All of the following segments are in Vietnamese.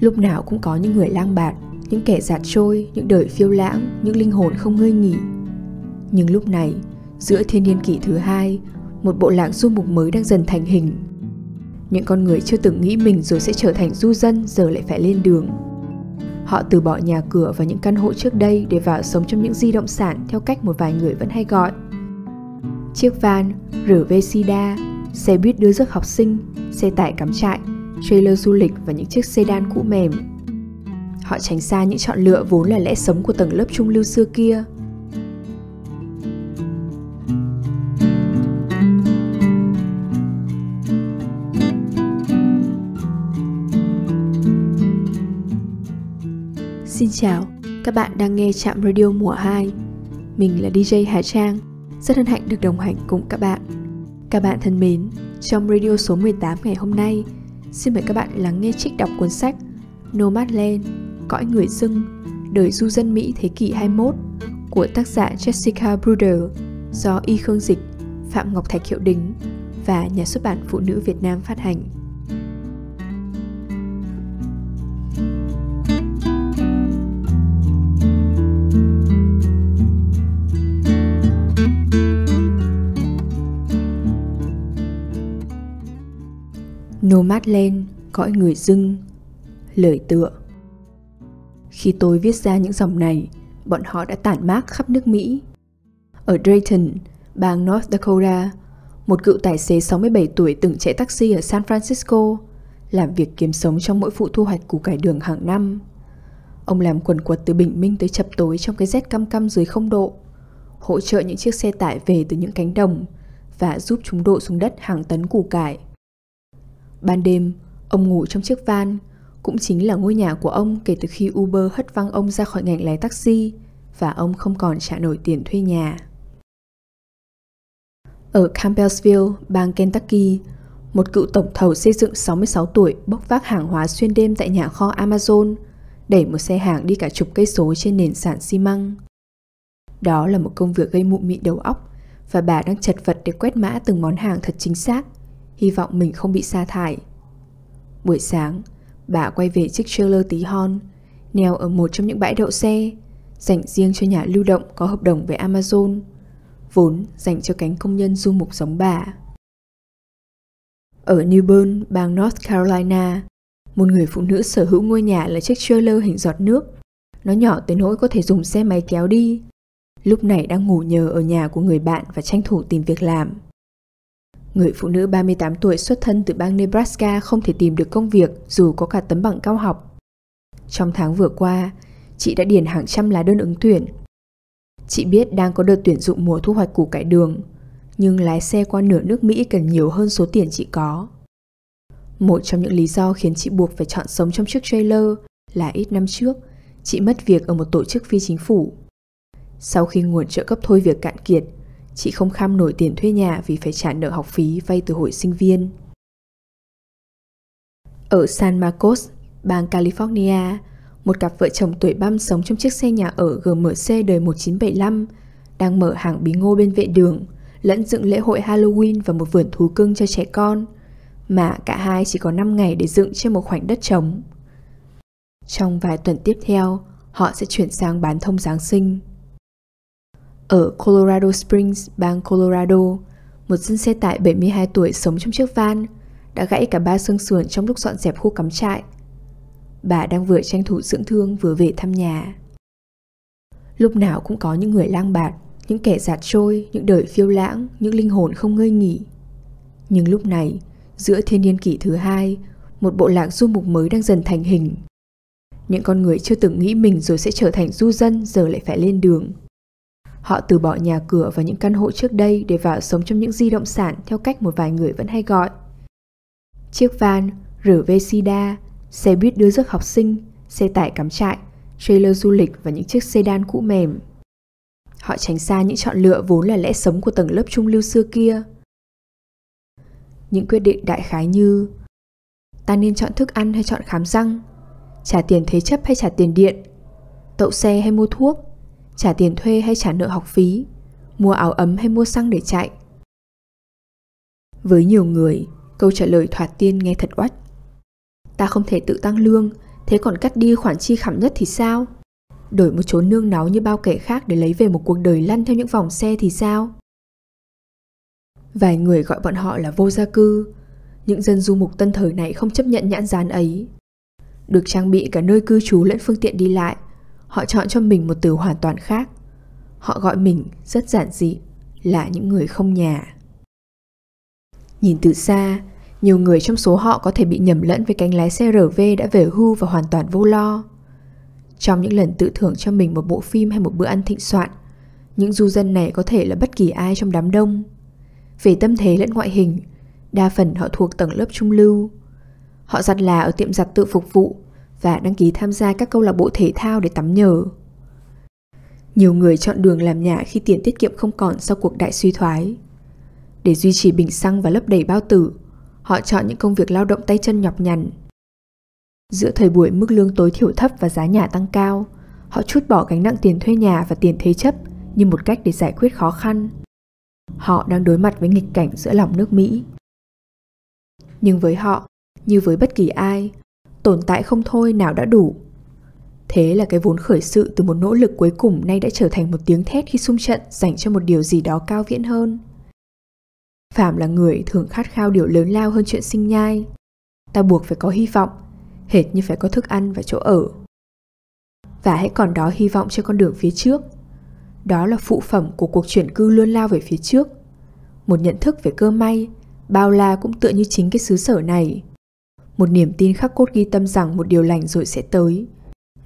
lúc nào cũng có những người lang bạt những kẻ giạt trôi những đời phiêu lãng những linh hồn không ngơi nghỉ nhưng lúc này giữa thiên niên kỷ thứ hai một bộ lạc du mục mới đang dần thành hình những con người chưa từng nghĩ mình rồi sẽ trở thành du dân giờ lại phải lên đường họ từ bỏ nhà cửa và những căn hộ trước đây để vào sống trong những di động sản theo cách một vài người vẫn hay gọi chiếc van rửa vê xe buýt đưa rước học sinh xe tải cắm trại trailer du lịch và những chiếc sedan cũ mềm. Họ tránh xa những chọn lựa vốn là lẽ sống của tầng lớp trung lưu xưa kia. Xin chào, các bạn đang nghe Trạm Radio mùa 2. Mình là DJ Hà Trang, rất hân hạnh được đồng hành cùng các bạn. Các bạn thân mến, trong radio số 18 ngày hôm nay, Xin mời các bạn lắng nghe trích đọc cuốn sách Nomadland, Cõi Người Dưng, Đời Du Dân Mỹ Thế kỷ 21 của tác giả Jessica Bruder do Y Khương Dịch, Phạm Ngọc Thạch Hiệu Đính và Nhà xuất bản Phụ nữ Việt Nam phát hành. Nomad lên, cõi người dưng Lời tựa Khi tôi viết ra những dòng này Bọn họ đã tản mát khắp nước Mỹ Ở Drayton, bang North Dakota Một cựu tài xế 67 tuổi từng chạy taxi ở San Francisco Làm việc kiếm sống trong mỗi vụ thu hoạch củ cải đường hàng năm Ông làm quần quật từ bình minh tới chập tối trong cái rét căm căm dưới không độ Hỗ trợ những chiếc xe tải về từ những cánh đồng Và giúp chúng độ xuống đất hàng tấn củ cải Ban đêm, ông ngủ trong chiếc van, cũng chính là ngôi nhà của ông kể từ khi Uber hất văng ông ra khỏi ngành lái taxi và ông không còn trả nổi tiền thuê nhà. Ở Campbellsville, bang Kentucky, một cựu tổng thầu xây dựng 66 tuổi bốc vác hàng hóa xuyên đêm tại nhà kho Amazon, đẩy một xe hàng đi cả chục cây số trên nền sản xi măng. Đó là một công việc gây mụ mị đầu óc và bà đang chật vật để quét mã từng món hàng thật chính xác hy vọng mình không bị sa thải. Buổi sáng, bà quay về chiếc trailer tí hon, neo ở một trong những bãi đậu xe, dành riêng cho nhà lưu động có hợp đồng với Amazon, vốn dành cho cánh công nhân du mục giống bà. Ở New Bern, bang North Carolina, một người phụ nữ sở hữu ngôi nhà là chiếc trailer hình giọt nước. Nó nhỏ tới nỗi có thể dùng xe máy kéo đi. Lúc này đang ngủ nhờ ở nhà của người bạn và tranh thủ tìm việc làm. Người phụ nữ 38 tuổi xuất thân từ bang Nebraska không thể tìm được công việc dù có cả tấm bằng cao học. Trong tháng vừa qua, chị đã điền hàng trăm lá đơn ứng tuyển. Chị biết đang có đợt tuyển dụng mùa thu hoạch củ cải đường, nhưng lái xe qua nửa nước Mỹ cần nhiều hơn số tiền chị có. Một trong những lý do khiến chị buộc phải chọn sống trong chiếc trailer là ít năm trước, chị mất việc ở một tổ chức phi chính phủ. Sau khi nguồn trợ cấp thôi việc cạn kiệt, chị không kham nổi tiền thuê nhà vì phải trả nợ học phí vay từ hội sinh viên. Ở San Marcos, bang California, một cặp vợ chồng tuổi băm sống trong chiếc xe nhà ở GMC đời 1975, đang mở hàng bí ngô bên vệ đường, lẫn dựng lễ hội Halloween và một vườn thú cưng cho trẻ con, mà cả hai chỉ có 5 ngày để dựng trên một khoảnh đất trống. Trong vài tuần tiếp theo, họ sẽ chuyển sang bán thông Giáng sinh ở Colorado Springs, bang Colorado. Một dân xe tải 72 tuổi sống trong chiếc van đã gãy cả ba xương sườn trong lúc dọn dẹp khu cắm trại. Bà đang vừa tranh thủ dưỡng thương vừa về thăm nhà. Lúc nào cũng có những người lang bạt, những kẻ giạt trôi, những đời phiêu lãng, những linh hồn không ngơi nghỉ. Nhưng lúc này, giữa thiên niên kỷ thứ hai, một bộ lạc du mục mới đang dần thành hình. Những con người chưa từng nghĩ mình rồi sẽ trở thành du dân giờ lại phải lên đường, Họ từ bỏ nhà cửa và những căn hộ trước đây để vào sống trong những di động sản theo cách một vài người vẫn hay gọi. Chiếc van, RV Sida, xe buýt đưa rước học sinh, xe tải cắm trại, trailer du lịch và những chiếc sedan cũ mềm. Họ tránh xa những chọn lựa vốn là lẽ sống của tầng lớp trung lưu xưa kia. Những quyết định đại khái như Ta nên chọn thức ăn hay chọn khám răng? Trả tiền thế chấp hay trả tiền điện? Tậu xe hay mua thuốc? trả tiền thuê hay trả nợ học phí, mua áo ấm hay mua xăng để chạy. Với nhiều người, câu trả lời thoạt tiên nghe thật oách. Ta không thể tự tăng lương, thế còn cắt đi khoản chi khảm nhất thì sao? Đổi một chỗ nương náu như bao kẻ khác để lấy về một cuộc đời lăn theo những vòng xe thì sao? Vài người gọi bọn họ là vô gia cư, những dân du mục tân thời này không chấp nhận nhãn dán ấy. Được trang bị cả nơi cư trú lẫn phương tiện đi lại, Họ chọn cho mình một từ hoàn toàn khác Họ gọi mình rất giản dị Là những người không nhà Nhìn từ xa Nhiều người trong số họ có thể bị nhầm lẫn Với cánh lái xe RV đã về hưu và hoàn toàn vô lo Trong những lần tự thưởng cho mình một bộ phim hay một bữa ăn thịnh soạn Những du dân này có thể là bất kỳ ai trong đám đông Về tâm thế lẫn ngoại hình Đa phần họ thuộc tầng lớp trung lưu Họ giặt là ở tiệm giặt tự phục vụ và đăng ký tham gia các câu lạc bộ thể thao để tắm nhờ. Nhiều người chọn đường làm nhà khi tiền tiết kiệm không còn sau cuộc đại suy thoái. Để duy trì bình xăng và lấp đầy bao tử, họ chọn những công việc lao động tay chân nhọc nhằn. Giữa thời buổi mức lương tối thiểu thấp và giá nhà tăng cao, họ chút bỏ gánh nặng tiền thuê nhà và tiền thế chấp như một cách để giải quyết khó khăn. Họ đang đối mặt với nghịch cảnh giữa lòng nước Mỹ. Nhưng với họ, như với bất kỳ ai, tồn tại không thôi nào đã đủ. Thế là cái vốn khởi sự từ một nỗ lực cuối cùng nay đã trở thành một tiếng thét khi xung trận dành cho một điều gì đó cao viễn hơn. Phạm là người thường khát khao điều lớn lao hơn chuyện sinh nhai. Ta buộc phải có hy vọng, hệt như phải có thức ăn và chỗ ở. Và hãy còn đó hy vọng cho con đường phía trước. Đó là phụ phẩm của cuộc chuyển cư luôn lao về phía trước. Một nhận thức về cơ may, bao la cũng tựa như chính cái xứ sở này một niềm tin khắc cốt ghi tâm rằng một điều lành rồi sẽ tới.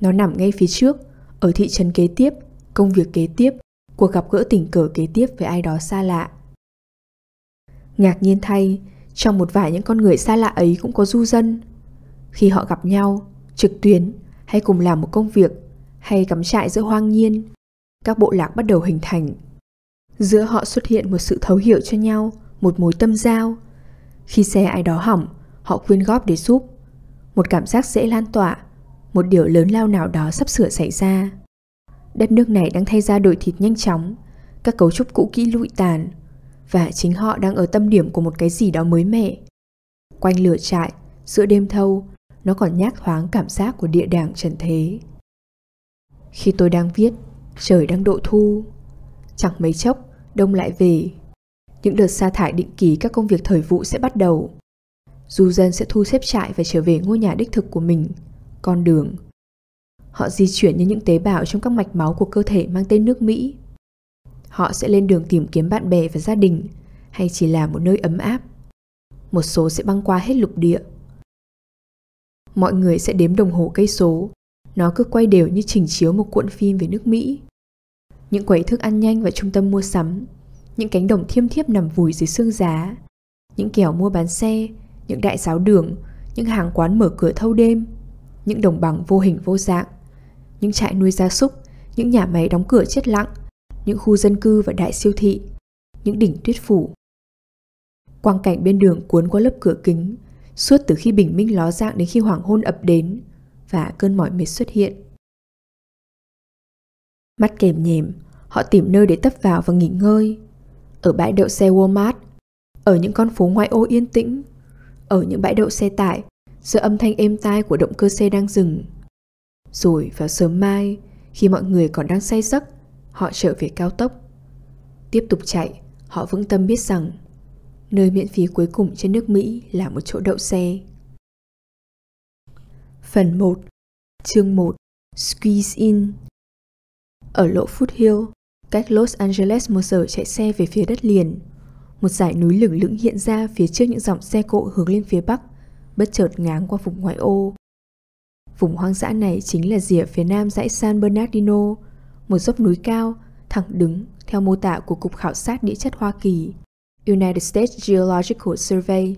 Nó nằm ngay phía trước, ở thị trấn kế tiếp, công việc kế tiếp, cuộc gặp gỡ tình cờ kế tiếp với ai đó xa lạ. Ngạc nhiên thay, trong một vài những con người xa lạ ấy cũng có du dân. Khi họ gặp nhau, trực tuyến, hay cùng làm một công việc, hay cắm trại giữa hoang nhiên, các bộ lạc bắt đầu hình thành. Giữa họ xuất hiện một sự thấu hiểu cho nhau, một mối tâm giao. Khi xe ai đó hỏng, họ quyên góp để giúp. Một cảm giác dễ lan tỏa, một điều lớn lao nào đó sắp sửa xảy ra. Đất nước này đang thay ra đổi thịt nhanh chóng, các cấu trúc cũ kỹ lụi tàn, và chính họ đang ở tâm điểm của một cái gì đó mới mẻ. Quanh lửa trại, giữa đêm thâu, nó còn nhác thoáng cảm giác của địa đàng trần thế. Khi tôi đang viết, trời đang độ thu. Chẳng mấy chốc, đông lại về. Những đợt sa thải định kỳ các công việc thời vụ sẽ bắt đầu du dân sẽ thu xếp trại và trở về ngôi nhà đích thực của mình, con đường. Họ di chuyển như những tế bào trong các mạch máu của cơ thể mang tên nước Mỹ. Họ sẽ lên đường tìm kiếm bạn bè và gia đình, hay chỉ là một nơi ấm áp. Một số sẽ băng qua hết lục địa. Mọi người sẽ đếm đồng hồ cây số, nó cứ quay đều như trình chiếu một cuộn phim về nước Mỹ. Những quầy thức ăn nhanh và trung tâm mua sắm, những cánh đồng thiêm thiếp nằm vùi dưới xương giá, những kẻo mua bán xe những đại giáo đường, những hàng quán mở cửa thâu đêm, những đồng bằng vô hình vô dạng, những trại nuôi gia súc, những nhà máy đóng cửa chết lặng, những khu dân cư và đại siêu thị, những đỉnh tuyết phủ. Quang cảnh bên đường cuốn qua lớp cửa kính, suốt từ khi bình minh ló dạng đến khi hoàng hôn ập đến và cơn mỏi mệt xuất hiện. Mắt kèm nhèm, họ tìm nơi để tấp vào và nghỉ ngơi. Ở bãi đậu xe Walmart, ở những con phố ngoại ô yên tĩnh, ở những bãi đậu xe tải giữa âm thanh êm tai của động cơ xe đang dừng. Rồi vào sớm mai, khi mọi người còn đang say giấc, họ trở về cao tốc. Tiếp tục chạy, họ vững tâm biết rằng nơi miễn phí cuối cùng trên nước Mỹ là một chỗ đậu xe. Phần 1 Chương 1 Squeeze In Ở lộ Foothill, cách Los Angeles một giờ chạy xe về phía đất liền – một dải núi lửng lững hiện ra phía trước những dòng xe cộ hướng lên phía bắc, bất chợt ngáng qua vùng ngoại ô. Vùng hoang dã này chính là rìa phía nam dãy San Bernardino, một dốc núi cao, thẳng đứng theo mô tả của Cục Khảo sát Địa chất Hoa Kỳ, United States Geological Survey.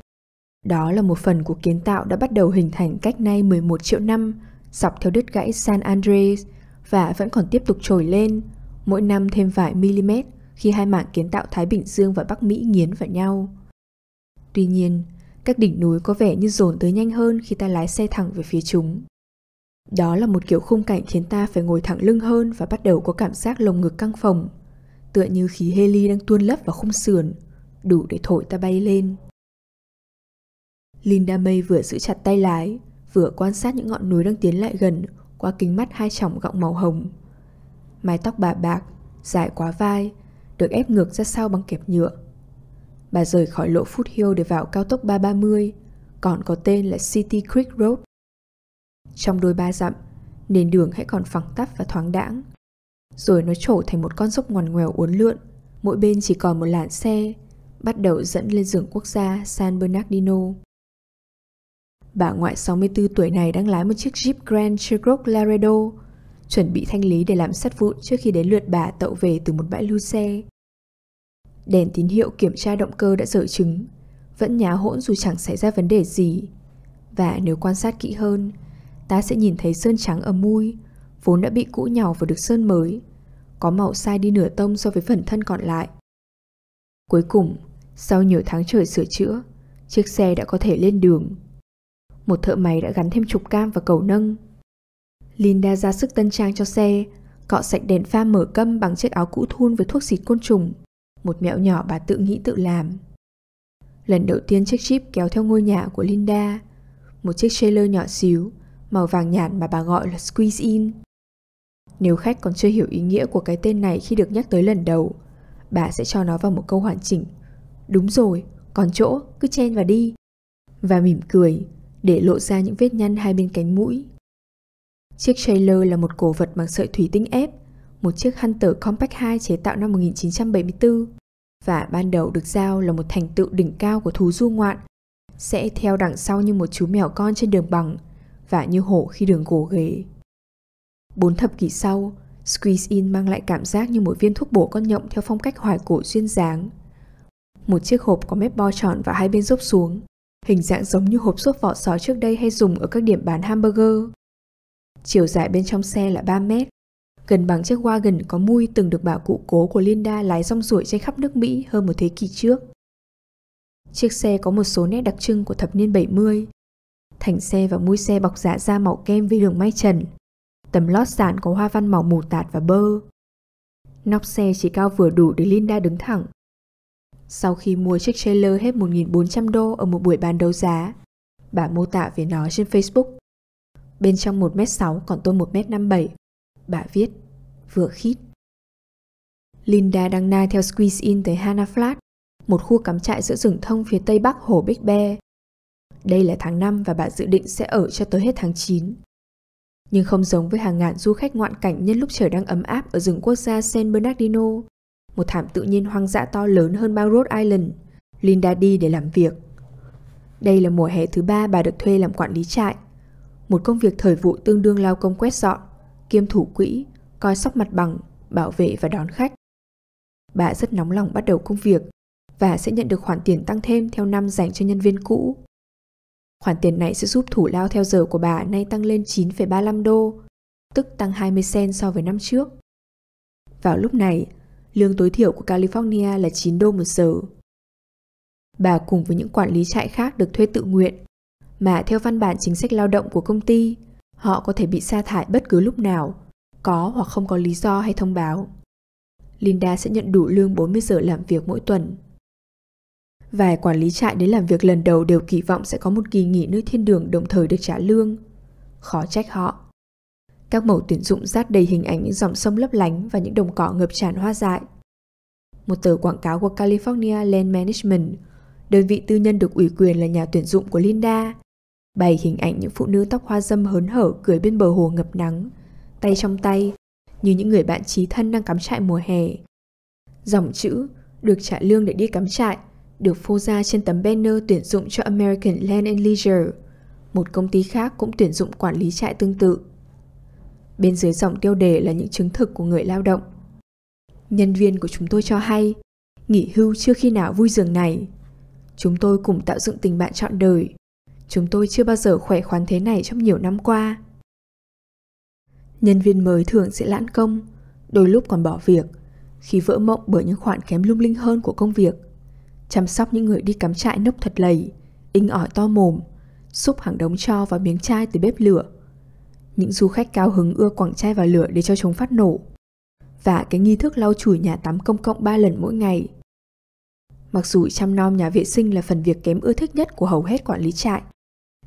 Đó là một phần của kiến tạo đã bắt đầu hình thành cách nay 11 triệu năm, dọc theo đứt gãy San Andreas và vẫn còn tiếp tục trồi lên, mỗi năm thêm vài mm khi hai mảng kiến tạo Thái Bình Dương và Bắc Mỹ nghiến vào nhau. Tuy nhiên, các đỉnh núi có vẻ như dồn tới nhanh hơn khi ta lái xe thẳng về phía chúng. Đó là một kiểu khung cảnh khiến ta phải ngồi thẳng lưng hơn và bắt đầu có cảm giác lồng ngực căng phồng, tựa như khí heli đang tuôn lấp vào khung sườn, đủ để thổi ta bay lên. Linda May vừa giữ chặt tay lái, vừa quan sát những ngọn núi đang tiến lại gần qua kính mắt hai tròng gọng màu hồng. Mái tóc bà bạc, dài quá vai được ép ngược ra sau bằng kẹp nhựa. Bà rời khỏi lộ Foot Hill để vào cao tốc 330, còn có tên là City Creek Road. Trong đôi ba dặm, nền đường hãy còn phẳng tắp và thoáng đãng. Rồi nó trổ thành một con dốc ngoằn ngoèo uốn lượn, mỗi bên chỉ còn một làn xe, bắt đầu dẫn lên rừng quốc gia San Bernardino. Bà ngoại 64 tuổi này đang lái một chiếc Jeep Grand Cherokee Laredo chuẩn bị thanh lý để làm sắt vụn trước khi đến lượt bà tậu về từ một bãi lưu xe. Đèn tín hiệu kiểm tra động cơ đã dở chứng, vẫn nhá hỗn dù chẳng xảy ra vấn đề gì. Và nếu quan sát kỹ hơn, ta sẽ nhìn thấy sơn trắng ở mui, vốn đã bị cũ nhàu và được sơn mới, có màu sai đi nửa tông so với phần thân còn lại. Cuối cùng, sau nhiều tháng trời sửa chữa, chiếc xe đã có thể lên đường. Một thợ máy đã gắn thêm trục cam và cầu nâng, Linda ra sức tân trang cho xe, cọ sạch đèn pha mở câm bằng chiếc áo cũ thun với thuốc xịt côn trùng. Một mẹo nhỏ bà tự nghĩ tự làm. Lần đầu tiên chiếc Jeep kéo theo ngôi nhà của Linda. Một chiếc trailer nhỏ xíu, màu vàng nhạt mà bà gọi là Squeeze In. Nếu khách còn chưa hiểu ý nghĩa của cái tên này khi được nhắc tới lần đầu, bà sẽ cho nó vào một câu hoàn chỉnh. Đúng rồi, còn chỗ, cứ chen vào đi. Và mỉm cười, để lộ ra những vết nhăn hai bên cánh mũi Chiếc trailer là một cổ vật bằng sợi thủy tinh ép, một chiếc Hunter Compact 2 chế tạo năm 1974 và ban đầu được giao là một thành tựu đỉnh cao của thú du ngoạn, sẽ theo đằng sau như một chú mèo con trên đường bằng và như hổ khi đường gồ ghề. Bốn thập kỷ sau, Squeeze In mang lại cảm giác như một viên thuốc bổ con nhộng theo phong cách hoài cổ duyên dáng. Một chiếc hộp có mép bo tròn và hai bên dốc xuống, hình dạng giống như hộp xốp vỏ sò trước đây hay dùng ở các điểm bán hamburger chiều dài bên trong xe là 3 mét. Gần bằng chiếc wagon có mui từng được bà cụ cố của Linda lái rong ruổi trên khắp nước Mỹ hơn một thế kỷ trước. Chiếc xe có một số nét đặc trưng của thập niên 70. Thành xe và mui xe bọc dạ da màu kem với đường may trần. Tấm lót sàn có hoa văn màu mù tạt và bơ. Nóc xe chỉ cao vừa đủ để Linda đứng thẳng. Sau khi mua chiếc trailer hết 1.400 đô ở một buổi bán đấu giá, bà mô tả về nó trên Facebook. Bên trong 1m6 còn tôi 1m57 Bà viết Vừa khít Linda đang nai theo Squeeze In tới Hana Flat Một khu cắm trại giữa rừng thông phía tây bắc hồ Big Bear Đây là tháng 5 và bà dự định sẽ ở cho tới hết tháng 9 Nhưng không giống với hàng ngàn du khách ngoạn cảnh nhân lúc trời đang ấm áp ở rừng quốc gia San Bernardino Một thảm tự nhiên hoang dã to lớn hơn bang Rhode Island Linda đi để làm việc đây là mùa hè thứ ba bà được thuê làm quản lý trại một công việc thời vụ tương đương lao công quét dọn, kiêm thủ quỹ, coi sóc mặt bằng, bảo vệ và đón khách. Bà rất nóng lòng bắt đầu công việc và sẽ nhận được khoản tiền tăng thêm theo năm dành cho nhân viên cũ. Khoản tiền này sẽ giúp thủ lao theo giờ của bà nay tăng lên 9,35 đô, tức tăng 20 sen so với năm trước. Vào lúc này, lương tối thiểu của California là 9 đô một giờ. Bà cùng với những quản lý trại khác được thuê tự nguyện mà theo văn bản chính sách lao động của công ty, họ có thể bị sa thải bất cứ lúc nào, có hoặc không có lý do hay thông báo. Linda sẽ nhận đủ lương 40 giờ làm việc mỗi tuần. Vài quản lý trại đến làm việc lần đầu đều kỳ vọng sẽ có một kỳ nghỉ nơi thiên đường đồng thời được trả lương. Khó trách họ. Các mẫu tuyển dụng rát đầy hình ảnh những dòng sông lấp lánh và những đồng cỏ ngập tràn hoa dại. Một tờ quảng cáo của California Land Management, đơn vị tư nhân được ủy quyền là nhà tuyển dụng của Linda, Bày hình ảnh những phụ nữ tóc hoa dâm hớn hở cười bên bờ hồ ngập nắng, tay trong tay, như những người bạn trí thân đang cắm trại mùa hè. Dòng chữ, được trả lương để đi cắm trại, được phô ra trên tấm banner tuyển dụng cho American Land and Leisure, một công ty khác cũng tuyển dụng quản lý trại tương tự. Bên dưới dòng tiêu đề là những chứng thực của người lao động. Nhân viên của chúng tôi cho hay, nghỉ hưu chưa khi nào vui giường này. Chúng tôi cùng tạo dựng tình bạn trọn đời, Chúng tôi chưa bao giờ khỏe khoắn thế này trong nhiều năm qua. Nhân viên mới thường sẽ lãn công, đôi lúc còn bỏ việc, khi vỡ mộng bởi những khoản kém lung linh hơn của công việc. Chăm sóc những người đi cắm trại nốc thật lầy, inh ỏi to mồm, xúc hàng đống cho vào miếng chai từ bếp lửa. Những du khách cao hứng ưa quẳng chai vào lửa để cho chúng phát nổ. Và cái nghi thức lau chùi nhà tắm công cộng ba lần mỗi ngày. Mặc dù chăm nom nhà vệ sinh là phần việc kém ưa thích nhất của hầu hết quản lý trại,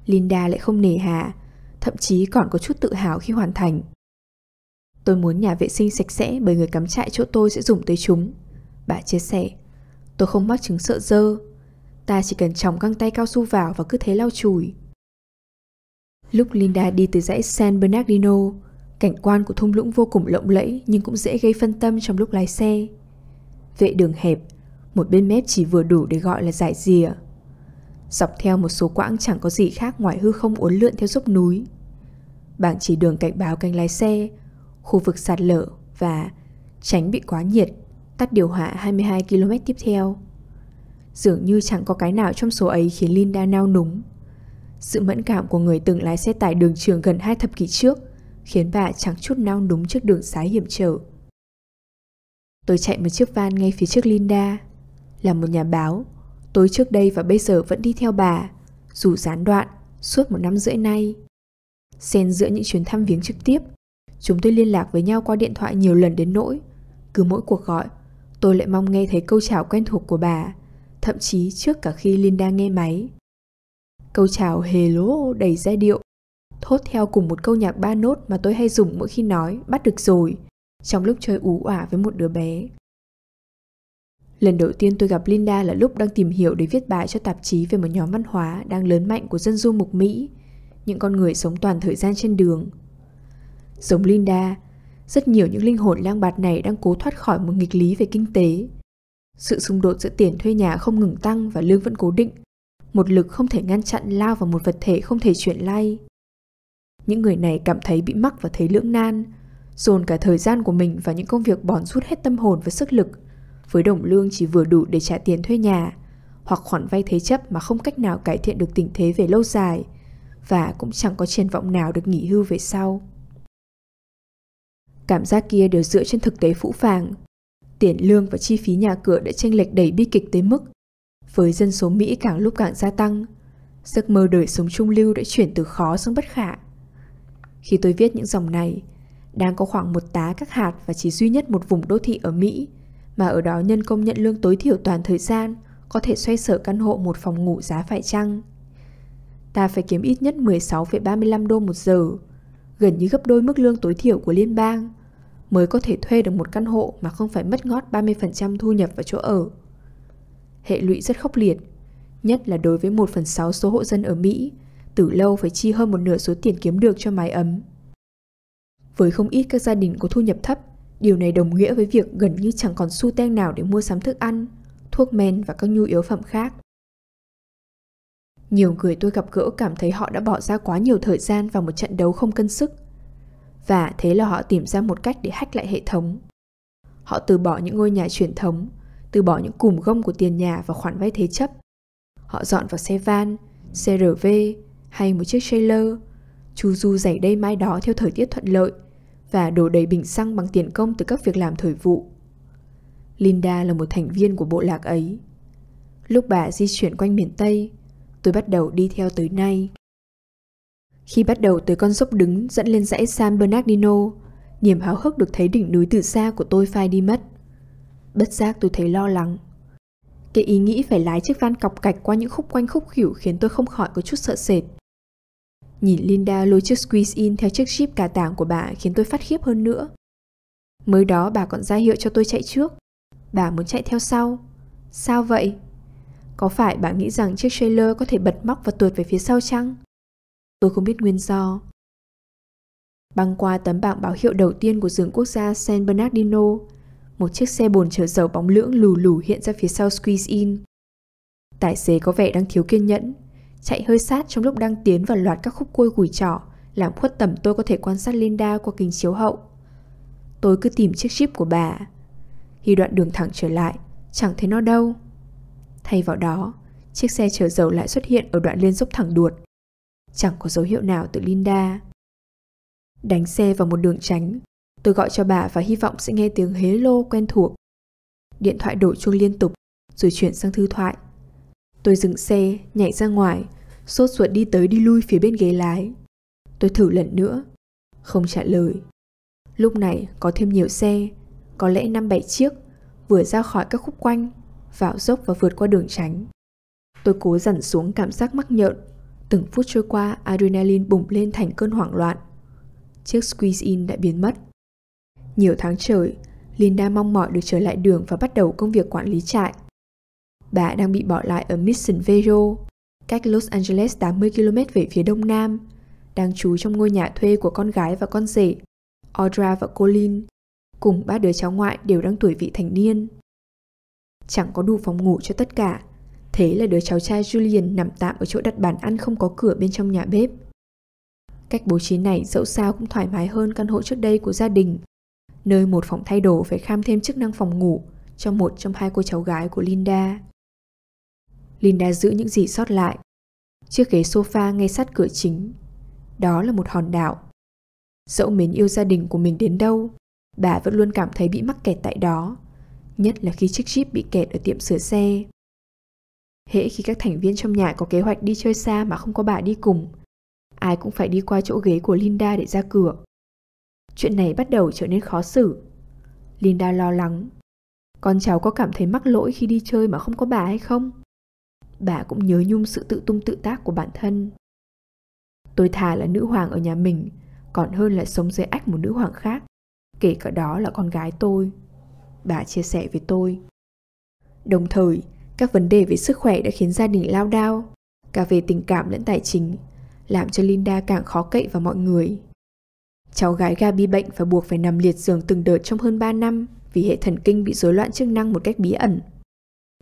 Linda lại không nề hà, thậm chí còn có chút tự hào khi hoàn thành. Tôi muốn nhà vệ sinh sạch sẽ bởi người cắm trại chỗ tôi sẽ dùng tới chúng. Bà chia sẻ, tôi không mắc chứng sợ dơ. Ta chỉ cần tròng găng tay cao su vào và cứ thế lau chùi. Lúc Linda đi từ dãy San Bernardino, cảnh quan của thung lũng vô cùng lộng lẫy nhưng cũng dễ gây phân tâm trong lúc lái xe. Vệ đường hẹp, một bên mép chỉ vừa đủ để gọi là giải rìa. Dọc theo một số quãng chẳng có gì khác ngoài hư không uốn lượn theo dốc núi. Bảng chỉ đường cảnh báo canh lái xe, khu vực sạt lở và tránh bị quá nhiệt, tắt điều hòa 22 km tiếp theo. Dường như chẳng có cái nào trong số ấy khiến Linda nao núng. Sự mẫn cảm của người từng lái xe tải đường trường gần hai thập kỷ trước khiến bà chẳng chút nao núng trước đường xá hiểm trở. Tôi chạy một chiếc van ngay phía trước Linda, là một nhà báo Tôi trước đây và bây giờ vẫn đi theo bà, dù gián đoạn, suốt một năm rưỡi nay. Xen giữa những chuyến thăm viếng trực tiếp, chúng tôi liên lạc với nhau qua điện thoại nhiều lần đến nỗi. Cứ mỗi cuộc gọi, tôi lại mong nghe thấy câu chào quen thuộc của bà, thậm chí trước cả khi Linda nghe máy. Câu chào hề lố đầy giai điệu, thốt theo cùng một câu nhạc ba nốt mà tôi hay dùng mỗi khi nói bắt được rồi, trong lúc chơi ú ả với một đứa bé. Lần đầu tiên tôi gặp Linda là lúc đang tìm hiểu để viết bài cho tạp chí về một nhóm văn hóa đang lớn mạnh của dân du mục Mỹ, những con người sống toàn thời gian trên đường. Giống Linda, rất nhiều những linh hồn lang bạt này đang cố thoát khỏi một nghịch lý về kinh tế. Sự xung đột giữa tiền thuê nhà không ngừng tăng và lương vẫn cố định, một lực không thể ngăn chặn lao vào một vật thể không thể chuyển lay. Những người này cảm thấy bị mắc và thấy lưỡng nan, dồn cả thời gian của mình vào những công việc bòn rút hết tâm hồn và sức lực – với đồng lương chỉ vừa đủ để trả tiền thuê nhà, hoặc khoản vay thế chấp mà không cách nào cải thiện được tình thế về lâu dài, và cũng chẳng có triển vọng nào được nghỉ hưu về sau. Cảm giác kia đều dựa trên thực tế phũ phàng. Tiền lương và chi phí nhà cửa đã chênh lệch đầy bi kịch tới mức với dân số Mỹ càng lúc càng gia tăng, giấc mơ đời sống trung lưu đã chuyển từ khó sang bất khả. Khi tôi viết những dòng này, đang có khoảng một tá các hạt và chỉ duy nhất một vùng đô thị ở Mỹ mà ở đó nhân công nhận lương tối thiểu toàn thời gian, có thể xoay sở căn hộ một phòng ngủ giá phải chăng. Ta phải kiếm ít nhất 16,35 đô một giờ, gần như gấp đôi mức lương tối thiểu của liên bang, mới có thể thuê được một căn hộ mà không phải mất ngót 30% thu nhập vào chỗ ở. Hệ lụy rất khốc liệt, nhất là đối với 1 phần 6 số hộ dân ở Mỹ, từ lâu phải chi hơn một nửa số tiền kiếm được cho mái ấm. Với không ít các gia đình có thu nhập thấp Điều này đồng nghĩa với việc gần như chẳng còn xu teng nào để mua sắm thức ăn, thuốc men và các nhu yếu phẩm khác. Nhiều người tôi gặp gỡ cảm thấy họ đã bỏ ra quá nhiều thời gian vào một trận đấu không cân sức. Và thế là họ tìm ra một cách để hack lại hệ thống. Họ từ bỏ những ngôi nhà truyền thống, từ bỏ những cùm gông của tiền nhà và khoản vay thế chấp. Họ dọn vào xe van, xe RV hay một chiếc trailer, chu du dày đây mai đó theo thời tiết thuận lợi – và đổ đầy bình xăng bằng tiền công từ các việc làm thời vụ. Linda là một thành viên của bộ lạc ấy. Lúc bà di chuyển quanh miền Tây, tôi bắt đầu đi theo tới nay. Khi bắt đầu tới con dốc đứng dẫn lên dãy San Bernardino, niềm háo hức được thấy đỉnh núi từ xa của tôi phai đi mất. Bất giác tôi thấy lo lắng. Cái ý nghĩ phải lái chiếc van cọc cạch qua những khúc quanh khúc khỉu khiến tôi không khỏi có chút sợ sệt. Nhìn Linda lôi chiếc squeeze in theo chiếc jeep cà tảng của bà khiến tôi phát khiếp hơn nữa. Mới đó bà còn ra hiệu cho tôi chạy trước. Bà muốn chạy theo sau. Sao vậy? Có phải bà nghĩ rằng chiếc trailer có thể bật móc và tuột về phía sau chăng? Tôi không biết nguyên do. Băng qua tấm bảng báo hiệu đầu tiên của rừng quốc gia San Bernardino, một chiếc xe bồn chở dầu bóng lưỡng lù lù hiện ra phía sau squeeze in. Tài xế có vẻ đang thiếu kiên nhẫn, Chạy hơi sát trong lúc đang tiến vào loạt các khúc cua gùi trỏ, làm khuất tầm tôi có thể quan sát Linda qua kính chiếu hậu. Tôi cứ tìm chiếc ship của bà. Khi đoạn đường thẳng trở lại, chẳng thấy nó đâu. Thay vào đó, chiếc xe chở dầu lại xuất hiện ở đoạn lên dốc thẳng đuột. Chẳng có dấu hiệu nào từ Linda. Đánh xe vào một đường tránh, tôi gọi cho bà và hy vọng sẽ nghe tiếng hế lô quen thuộc. Điện thoại đổ chuông liên tục, rồi chuyển sang thư thoại. Tôi dừng xe, nhảy ra ngoài, sốt ruột đi tới đi lui phía bên ghế lái. Tôi thử lần nữa, không trả lời. Lúc này có thêm nhiều xe, có lẽ 5-7 chiếc, vừa ra khỏi các khúc quanh, vào dốc và vượt qua đường tránh. Tôi cố dằn xuống cảm giác mắc nhợn, từng phút trôi qua adrenaline bùng lên thành cơn hoảng loạn. Chiếc squeeze in đã biến mất. Nhiều tháng trời, Linda mong mỏi được trở lại đường và bắt đầu công việc quản lý trại. Bà đang bị bỏ lại ở Mission Vero, cách Los Angeles 80 km về phía đông nam, đang trú trong ngôi nhà thuê của con gái và con rể, Audra và Colin, cùng ba đứa cháu ngoại đều đang tuổi vị thành niên. Chẳng có đủ phòng ngủ cho tất cả, thế là đứa cháu trai Julian nằm tạm ở chỗ đặt bàn ăn không có cửa bên trong nhà bếp. Cách bố trí này dẫu sao cũng thoải mái hơn căn hộ trước đây của gia đình, nơi một phòng thay đồ phải kham thêm chức năng phòng ngủ cho một trong hai cô cháu gái của Linda. Linda giữ những gì sót lại. Chiếc ghế sofa ngay sát cửa chính. Đó là một hòn đảo. Dẫu mến yêu gia đình của mình đến đâu, bà vẫn luôn cảm thấy bị mắc kẹt tại đó. Nhất là khi chiếc jeep bị kẹt ở tiệm sửa xe. Hễ khi các thành viên trong nhà có kế hoạch đi chơi xa mà không có bà đi cùng, ai cũng phải đi qua chỗ ghế của Linda để ra cửa. Chuyện này bắt đầu trở nên khó xử. Linda lo lắng. Con cháu có cảm thấy mắc lỗi khi đi chơi mà không có bà hay không? bà cũng nhớ nhung sự tự tung tự tác của bản thân. Tôi thà là nữ hoàng ở nhà mình, còn hơn là sống dưới ách một nữ hoàng khác, kể cả đó là con gái tôi. Bà chia sẻ với tôi. Đồng thời, các vấn đề về sức khỏe đã khiến gia đình lao đao, cả về tình cảm lẫn tài chính, làm cho Linda càng khó cậy vào mọi người. Cháu gái Gabi bệnh và buộc phải nằm liệt giường từng đợt trong hơn 3 năm vì hệ thần kinh bị rối loạn chức năng một cách bí ẩn.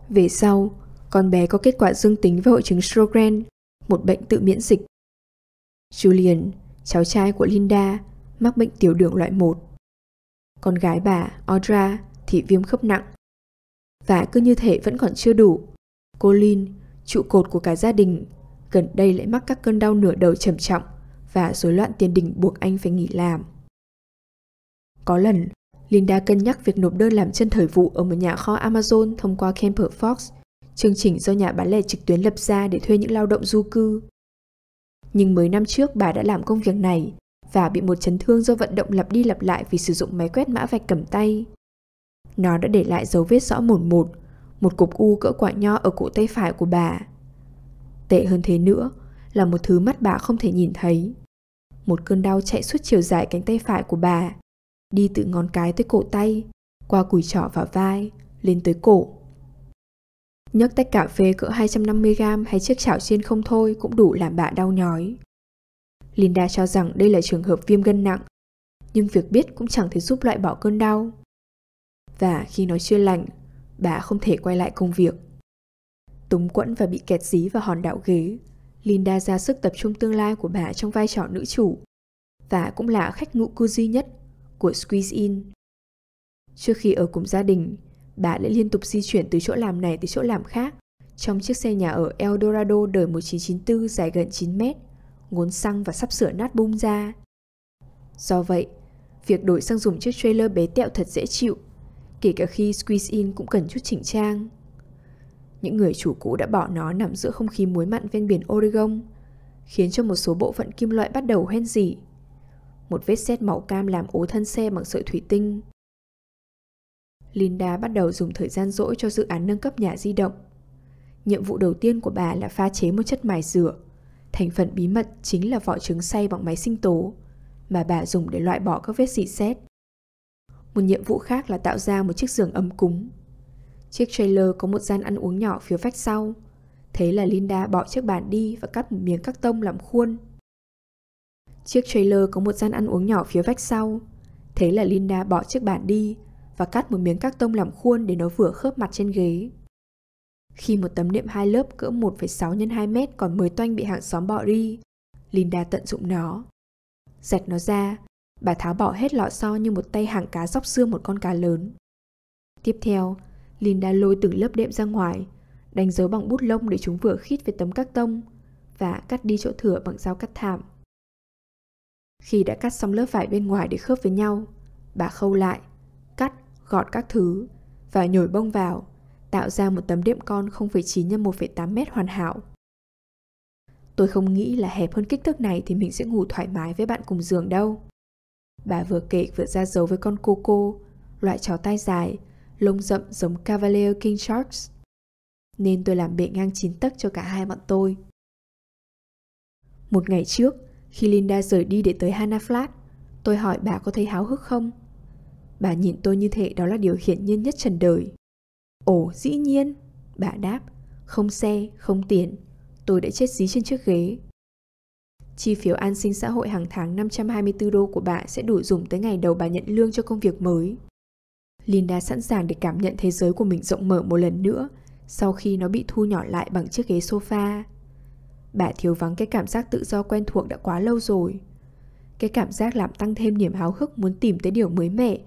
Về sau, con bé có kết quả dương tính với hội chứng Sjogren, một bệnh tự miễn dịch. Julian, cháu trai của Linda, mắc bệnh tiểu đường loại 1. Con gái bà, Audra, thì viêm khớp nặng. Và cứ như thể vẫn còn chưa đủ. Cô Lin, trụ cột của cả gia đình, gần đây lại mắc các cơn đau nửa đầu trầm trọng và rối loạn tiền đình buộc anh phải nghỉ làm. Có lần, Linda cân nhắc việc nộp đơn làm chân thời vụ ở một nhà kho Amazon thông qua Camper Fox chương trình do nhà bán lẻ trực tuyến lập ra để thuê những lao động du cư. Nhưng mấy năm trước bà đã làm công việc này và bị một chấn thương do vận động lặp đi lặp lại vì sử dụng máy quét mã vạch cầm tay. Nó đã để lại dấu vết rõ mồn một, một cục u cỡ quả nho ở cổ tay phải của bà. Tệ hơn thế nữa là một thứ mắt bà không thể nhìn thấy. Một cơn đau chạy suốt chiều dài cánh tay phải của bà, đi từ ngón cái tới cổ tay, qua cùi trỏ và vai, lên tới cổ. Nhấc tách cà phê cỡ 250g hay chiếc chảo chiên không thôi cũng đủ làm bà đau nhói. Linda cho rằng đây là trường hợp viêm gân nặng, nhưng việc biết cũng chẳng thể giúp loại bỏ cơn đau. Và khi nó chưa lành, bà không thể quay lại công việc. Túng quẫn và bị kẹt dí vào hòn đảo ghế, Linda ra sức tập trung tương lai của bà trong vai trò nữ chủ và cũng là khách ngụ cư duy nhất của Squeeze In. Trước khi ở cùng gia đình, bà lại liên tục di chuyển từ chỗ làm này tới chỗ làm khác. Trong chiếc xe nhà ở El Dorado đời 1994 dài gần 9 mét, ngốn xăng và sắp sửa nát bung ra. Do vậy, việc đổi sang dùng chiếc trailer bé tẹo thật dễ chịu, kể cả khi squeeze in cũng cần chút chỉnh trang. Những người chủ cũ đã bỏ nó nằm giữa không khí muối mặn ven biển Oregon, khiến cho một số bộ phận kim loại bắt đầu hoen dỉ. Một vết sét màu cam làm ố thân xe bằng sợi thủy tinh, Linda bắt đầu dùng thời gian rỗi cho dự án nâng cấp nhà di động. Nhiệm vụ đầu tiên của bà là pha chế một chất mài rửa. Thành phần bí mật chính là vỏ trứng xay bằng máy sinh tố, mà bà dùng để loại bỏ các vết xỉ xét. Một nhiệm vụ khác là tạo ra một chiếc giường ấm cúng. Chiếc trailer có một gian ăn uống nhỏ phía vách sau. Thế là Linda bỏ chiếc bàn đi và cắt một miếng các tông làm khuôn. Chiếc trailer có một gian ăn uống nhỏ phía vách sau. Thế là Linda bỏ chiếc bàn đi và cắt một miếng các tông làm khuôn để nó vừa khớp mặt trên ghế. Khi một tấm nệm hai lớp cỡ 1,6 x 2 mét còn mới toanh bị hàng xóm bỏ đi, Linda tận dụng nó. Rạch nó ra, bà tháo bỏ hết lọ xo như một tay hàng cá dóc xương một con cá lớn. Tiếp theo, Linda lôi từng lớp đệm ra ngoài, đánh dấu bằng bút lông để chúng vừa khít với tấm các tông và cắt đi chỗ thừa bằng dao cắt thảm. Khi đã cắt xong lớp vải bên ngoài để khớp với nhau, bà khâu lại – gọt các thứ và nhồi bông vào, tạo ra một tấm đệm con 0,9 x 1,8 mét hoàn hảo. Tôi không nghĩ là hẹp hơn kích thước này thì mình sẽ ngủ thoải mái với bạn cùng giường đâu. Bà vừa kể vừa ra dấu với con cô loại chó tai dài, lông rậm giống Cavalier King Charles. Nên tôi làm bệ ngang chín tấc cho cả hai bọn tôi. Một ngày trước, khi Linda rời đi để tới Hannah Flat, tôi hỏi bà có thấy háo hức không? Bà nhìn tôi như thế đó là điều hiển nhiên nhất trần đời. Ồ, dĩ nhiên, bà đáp, không xe, không tiền, tôi đã chết dí trên chiếc ghế. Chi phiếu an sinh xã hội hàng tháng 524 đô của bà sẽ đủ dùng tới ngày đầu bà nhận lương cho công việc mới. Linda sẵn sàng để cảm nhận thế giới của mình rộng mở một lần nữa sau khi nó bị thu nhỏ lại bằng chiếc ghế sofa. Bà thiếu vắng cái cảm giác tự do quen thuộc đã quá lâu rồi. Cái cảm giác làm tăng thêm niềm háo hức muốn tìm tới điều mới mẻ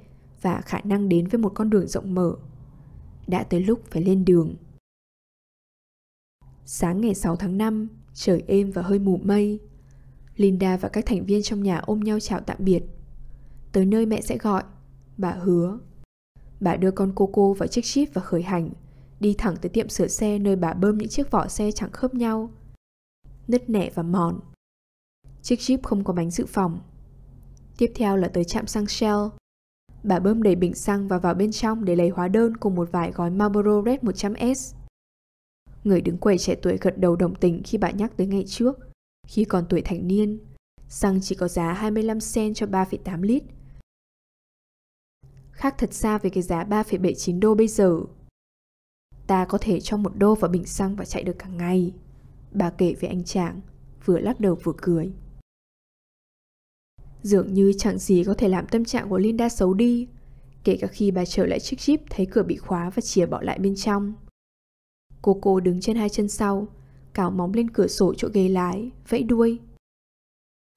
và khả năng đến với một con đường rộng mở. Đã tới lúc phải lên đường. Sáng ngày 6 tháng 5, trời êm và hơi mù mây. Linda và các thành viên trong nhà ôm nhau chào tạm biệt. Tới nơi mẹ sẽ gọi, bà hứa. Bà đưa con coco vào chiếc ship và khởi hành, đi thẳng tới tiệm sửa xe nơi bà bơm những chiếc vỏ xe chẳng khớp nhau. Nứt nẻ và mòn. Chiếc ship không có bánh dự phòng. Tiếp theo là tới trạm xăng Shell, Bà bơm đầy bình xăng và vào bên trong để lấy hóa đơn cùng một vài gói Marlboro Red 100S. Người đứng quầy trẻ tuổi gật đầu đồng tình khi bà nhắc tới ngày trước, khi còn tuổi thành niên, xăng chỉ có giá 25 cent cho 3,8 lít. Khác thật xa với cái giá 3,79 đô bây giờ. Ta có thể cho một đô vào bình xăng và chạy được cả ngày. Bà kể với anh chàng, vừa lắc đầu vừa cười. Dường như chẳng gì có thể làm tâm trạng của Linda xấu đi Kể cả khi bà trở lại chiếc jeep thấy cửa bị khóa và chìa bỏ lại bên trong Cô cô đứng trên hai chân sau Cào móng lên cửa sổ chỗ ghế lái Vẫy đuôi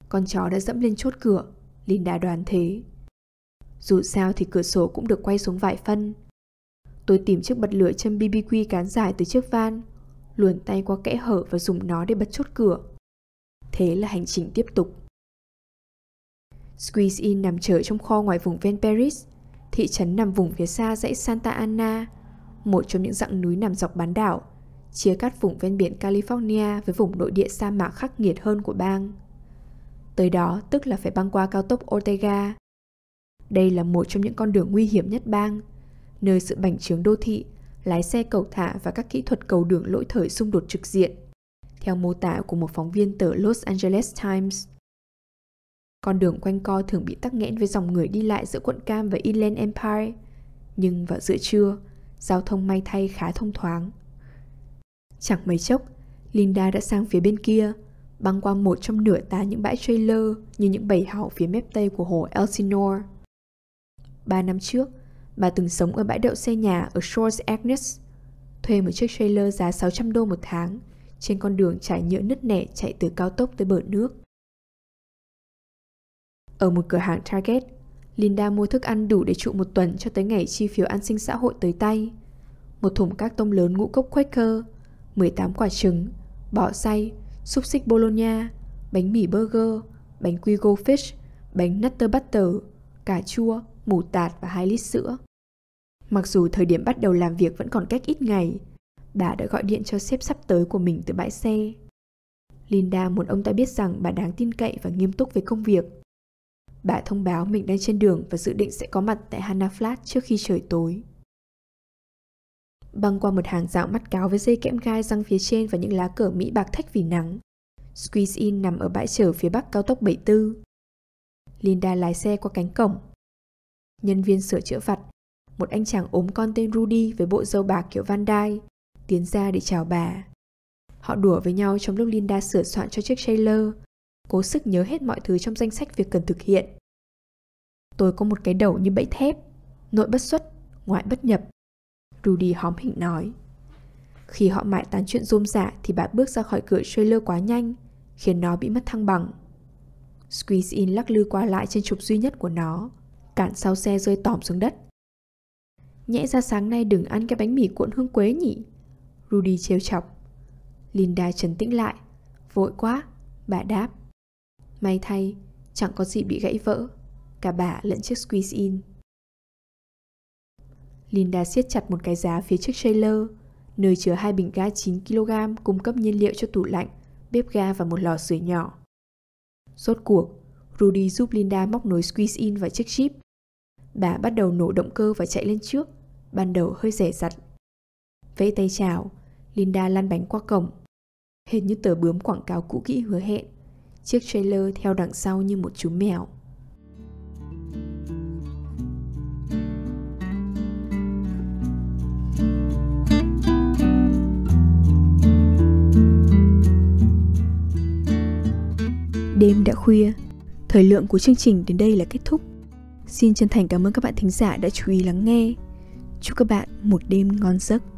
Con chó đã dẫm lên chốt cửa Linda đoán thế Dù sao thì cửa sổ cũng được quay xuống vài phân Tôi tìm chiếc bật lửa châm BBQ cán dài từ chiếc van Luồn tay qua kẽ hở và dùng nó để bật chốt cửa Thế là hành trình tiếp tục Squeeze In nằm chờ trong kho ngoài vùng ven Paris, thị trấn nằm vùng phía xa dãy Santa Ana, một trong những dãng núi nằm dọc bán đảo, chia cắt vùng ven biển California với vùng nội địa sa mạc khắc nghiệt hơn của bang. Tới đó tức là phải băng qua cao tốc Ortega. Đây là một trong những con đường nguy hiểm nhất bang, nơi sự bành trướng đô thị, lái xe cầu thả và các kỹ thuật cầu đường lỗi thời xung đột trực diện, theo mô tả của một phóng viên tờ Los Angeles Times. Con đường quanh co thường bị tắc nghẽn với dòng người đi lại giữa quận Cam và Inland Empire. Nhưng vào giữa trưa, giao thông may thay khá thông thoáng. Chẳng mấy chốc, Linda đã sang phía bên kia, băng qua một trong nửa tá những bãi trailer như những bầy hậu phía mép tây của hồ Elsinore. Ba năm trước, bà từng sống ở bãi đậu xe nhà ở Shores Agnes, thuê một chiếc trailer giá 600 đô một tháng trên con đường trải nhựa nứt nẻ chạy từ cao tốc tới bờ nước. Ở một cửa hàng Target, Linda mua thức ăn đủ để trụ một tuần cho tới ngày chi phiếu an sinh xã hội tới tay. Một thùng các tông lớn ngũ cốc Quaker, 18 quả trứng, bọ xay, xúc xích Bologna, bánh mì burger, bánh quy go bánh nutter butter, cà chua, mù tạt và 2 lít sữa. Mặc dù thời điểm bắt đầu làm việc vẫn còn cách ít ngày, bà đã gọi điện cho sếp sắp tới của mình từ bãi xe. Linda muốn ông ta biết rằng bà đáng tin cậy và nghiêm túc về công việc Bà thông báo mình đang trên đường và dự định sẽ có mặt tại Hana Flat trước khi trời tối. Băng qua một hàng rào mắt cáo với dây kẽm gai răng phía trên và những lá cờ Mỹ bạc thách vì nắng. Squeeze In nằm ở bãi chờ phía bắc cao tốc 74. Linda lái xe qua cánh cổng. Nhân viên sửa chữa vặt, một anh chàng ốm con tên Rudy với bộ dâu bạc kiểu Van Dai, tiến ra để chào bà. Họ đùa với nhau trong lúc Linda sửa soạn cho chiếc trailer cố sức nhớ hết mọi thứ trong danh sách việc cần thực hiện. Tôi có một cái đầu như bẫy thép, nội bất xuất, ngoại bất nhập. Rudy hóm hỉnh nói. Khi họ mãi tán chuyện rôm rả thì bà bước ra khỏi cửa trailer quá nhanh, khiến nó bị mất thăng bằng. Squeeze in lắc lư qua lại trên trục duy nhất của nó, cản sau xe rơi tỏm xuống đất. Nhẽ ra sáng nay đừng ăn cái bánh mì cuộn hương quế nhỉ? Rudy trêu chọc. Linda trấn tĩnh lại. Vội quá, bà đáp. May thay, chẳng có gì bị gãy vỡ, cả bà lẫn chiếc squeeze in. Linda siết chặt một cái giá phía trước trailer, nơi chứa hai bình ga 9kg cung cấp nhiên liệu cho tủ lạnh, bếp ga và một lò sưởi nhỏ. Rốt cuộc, Rudy giúp Linda móc nối squeeze in vào chiếc Jeep. Bà bắt đầu nổ động cơ và chạy lên trước, ban đầu hơi rẻ rặt. Vẫy tay chào, Linda lăn bánh qua cổng, hình như tờ bướm quảng cáo cũ kỹ hứa hẹn chiếc trailer theo đằng sau như một chú mèo. Đêm đã khuya, thời lượng của chương trình đến đây là kết thúc. Xin chân thành cảm ơn các bạn thính giả đã chú ý lắng nghe. Chúc các bạn một đêm ngon giấc.